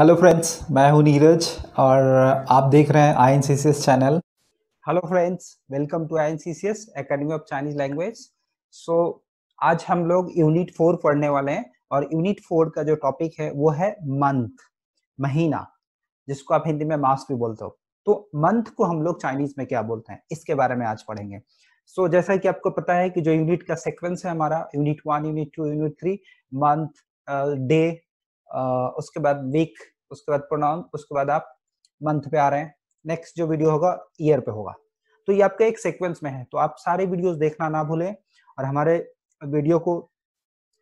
Hello friends मैं हूं नीरज और आप देख रहे हैं INCCS channel hello friends welcome to INCCS academy of Chinese language so आज हम लोग यूनिट फोर पढ़ने वाले हैं और यूनिट फोर का जो टॉपिक है वो है मंथ महीना जिसको आप हिंदी में मास भी बोलते हो तो मंथ को हम लोग चाइनीज में क्या बोलते हैं इसके बारे में आज पढ़ेंगे सो so, जैसा कि आपको पता है कि जो यूनिट का सिक्वेंस है हमारा unit one unit two unit three month day उसके बाद वीक उसके बाद प्रोनाउन उसके बाद आप मंथ पे आ रहे हैं नेक्स्ट जो वीडियो होगा ईयर पे होगा तो ये आपका एक सीक्वेंस में है तो आप सारे वीडियोस देखना ना भूलें और हमारे वीडियो को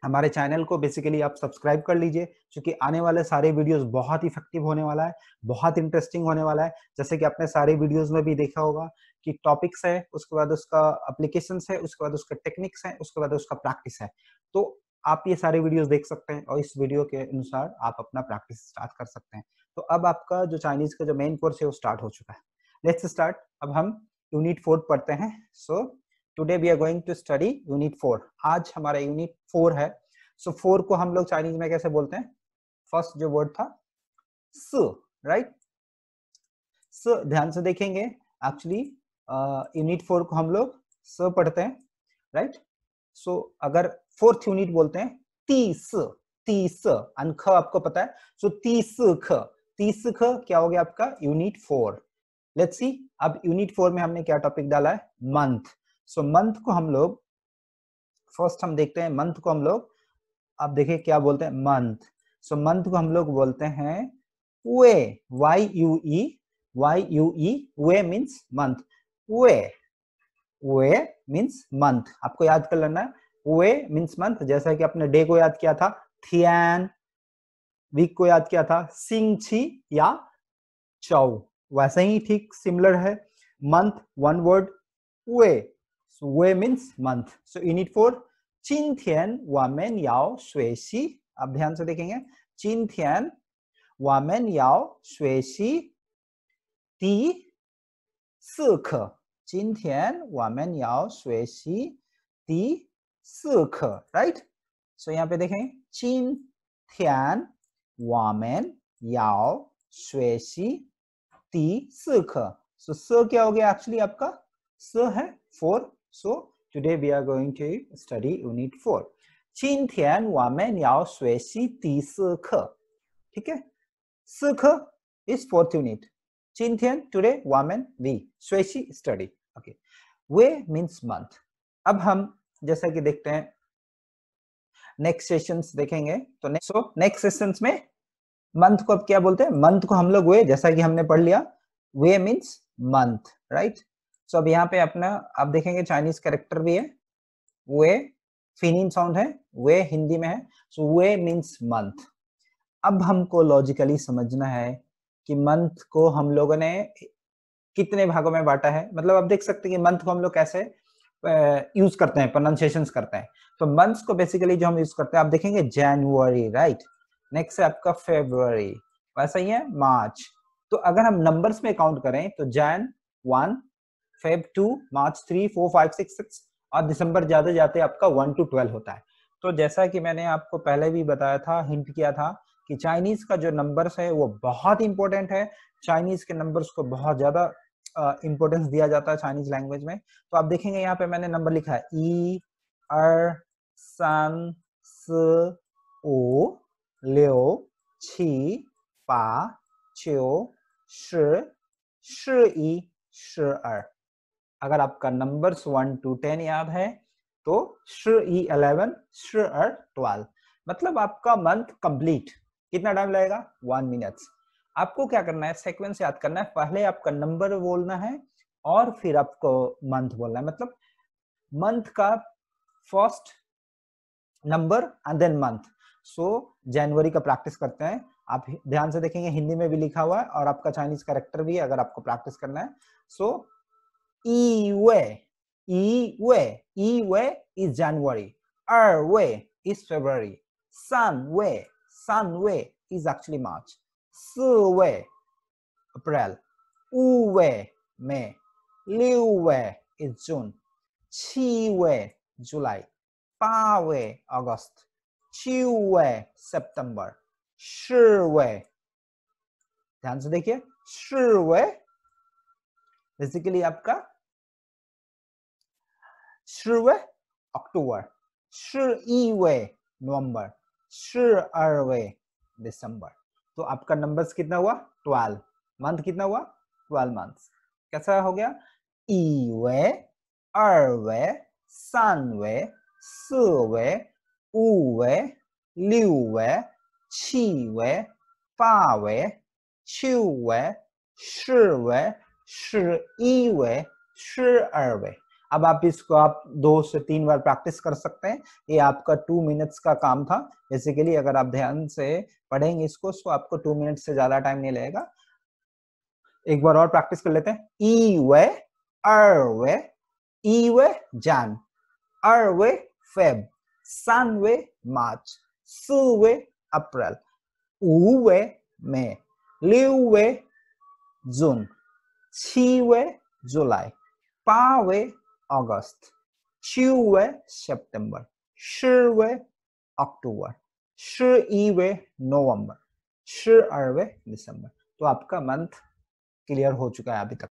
हमारे चैनल को बेसिकली आप सब्सक्राइब कर लीजिए क्योंकि आने वाले सारे वीडियोस बहुत इफेक्टिव होने वाला है बहुत इंटरेस्टिंग होने वाला है जैसे कि आपने सारे वीडियोस में भी देखा होगा कि टॉपिक्स है उसके बाद उसका अप्लीकेशन है उसके बाद उसका टेक्निक्स है उसके बाद उसका प्रैक्टिस है तो आप ये सारे वीडियोस देख सकते हैं और इस वीडियो के अनुसार आप अपना प्रैक्टिस स्टार्ट कर सकते हैं तो अब आपका जो चाइनीज का जो मेन कोर्स है वो स्टार्ट हो चुका है लेट्स स्टार्ट अब हम यूनिट फोर पढ़ते हैं so today we are going to study unit four आज हमारा यूनिट फोर है सो so, फोर को हम लोग चाइनीज में कैसे बोलते हैं फर्स्ट जो वर्ड था स राइट स ध्यान से देखेंगे एक्चुअली यूनिट फोर को हम लोग स पढ़ते हैं राइट right? सो so, अगर फोर्थ यूनिट बोलते हैं तीस तीस अन ख आपको पता है सो so, तीस ख तीस ख क्या हो गया आपका यूनिट फोर लेट्स सी अब यूनिट फोर में हमने क्या टॉपिक डाला है मंथ सो मंथ को हम लोग फर्स्ट हम देखते हैं मंथ को हम लोग आप देखिए क्या बोलते हैं मंथ सो मंथ को हम लोग बोलते हैं वे Y U E Y U E वे मीन्स मंथ वे वे मीन्स मंथ आपको याद कर लेना है हुए मीन्स मंथ जैसा कि आपने डे को याद किया था थियन वीक को याद किया था सिंग छी या चौ वैसा ही ठीक सिमिलर है मंथ वन वर्ड वे वे मीन्स मंथ सो इन इट फॉर चिन थियन वामेन याओ स्वेशी आप ध्यान से देखेंगे चिन थियन वामेन याओ स्वेशी ती सुख चिन थियन वामेन याओ स्वेशी ती सुख राइट सो यहाँ पे देखें चीन थियान वामेन याओ स्वेशी ती सुख सो स क्या हो गया एक्चुअली आपका स है four so today we are going to study unit four चीन थियान वामेन याओ स्वेशी ती सुख ठीक है सुख इज फोर्थ यूनिट चीन Chintian today वामेन वी स्वेशी स्टडी ओके वे means मंथ अब हम जैसा कि देखते हैं नेक्स्ट सेशन देखेंगे तो नेक्स्ट नेक्स्ट सेशन में मंथ को अब क्या बोलते हैं मंथ को हम लोग वे जैसा कि हमने पढ़ लिया वे मीन्स मंथ राइट सो अब यहाँ पे अपना आप देखेंगे चाइनीज कैरेक्टर भी है वे फिनिन साउंड है वे हिंदी में है सो वे मीन्स मंथ अब हमको लॉजिकली समझना है कि मंथ को हम लोगों ने कितने भागों में बांटा है मतलब आप देख सकते हैं कि मंथ को हम लोग कैसे यूज करते हैं प्रोनाउंसिएशन करते हैं तो मंथ्स को बेसिकली जो हम यूज करते हैं आप देखेंगे जनवरी राइट नेक्स्ट है आपका फेब्रुवरी वैसा ही है मार्च तो अगर हम नंबर्स में काउंट करें तो Jan one Feb two March three four five six six और दिसंबर जाते जाते आपका वन टू ट्वेल्व होता है तो जैसा कि मैंने आपको पहले भी बताया था हिंट किया था कि चाइनीज का जो नंबर्स है वो बहुत इंपॉर्टेंट है चाइनीज के नंबर्स को बहुत ज्यादा इम्पोर्टेंस दिया जाता है चाइनीज लैंग्वेज में तो आप देखेंगे यहाँ पे मैंने नंबर लिखा है ई अर सन स ओ लियो छी पा च्यो श ई अर अगर आपका नंबर्स वन टू टेन याद है तो श ई अलेवन श अर ट्वेल्व मतलब आपका मंथ कंप्लीट कितना टाइम लगेगा वन मिनट्स आपको क्या करना है सेक्वेंस याद करना है पहले आपका नंबर बोलना है और फिर आपको मंथ बोलना है मतलब मंथ का first number and then month so जनवरी का प्रैक्टिस करते हैं आप ध्यान से देखेंगे हिंदी में भी लिखा हुआ है और आपका चाइनीज करेक्टर भी है अगर आपको प्रैक्टिस करना है सो ई वे ई वे ई वे इज जनवरी अर वे इज फेब्रवरी सन वे सन वे is actually March 四位 April，五位 May，六位 is June，七位 June，七位 July，八位 August，九位 September，十位 ध्यान से देखिए श्रवे बेसिकली आपका श्रवे अक्टूबर श्र नवंबर श्र दिसंबर तो आपका नंबर्स कितना हुआ ट्वेल्व मंथ कितना हुआ ट्वेल्व मंथ कैसा हो गया ई वे अर वे सन वे स वे ऊ वे लिउ वे छी वे पा वे छिउ वे श वे श ई वे श अर वे अब आप इसको आप दो से तीन बार प्रैक्टिस कर सकते हैं ये आपका टू मिनट्स का काम था बेसिकली अगर आप ध्यान से पढ़ेंगे इसको तो आपको टू मिनट से ज्यादा टाइम नहीं लगेगा एक बार और प्रैक्टिस कर लेते हैं ई वे अर वे ई वे जान अर वे फेब सन वे मार्च सु वे अप्रैल ऊ वे मे लिव वे जून छी वे जुलाई पा वे अगस्त च्यू वे सेप्टेम्बर शुर वे अक्टूबर शुर ई वे नवंबर शुर अर वे दिसंबर तो आपका मंथ क्लियर हो चुका है अभी तक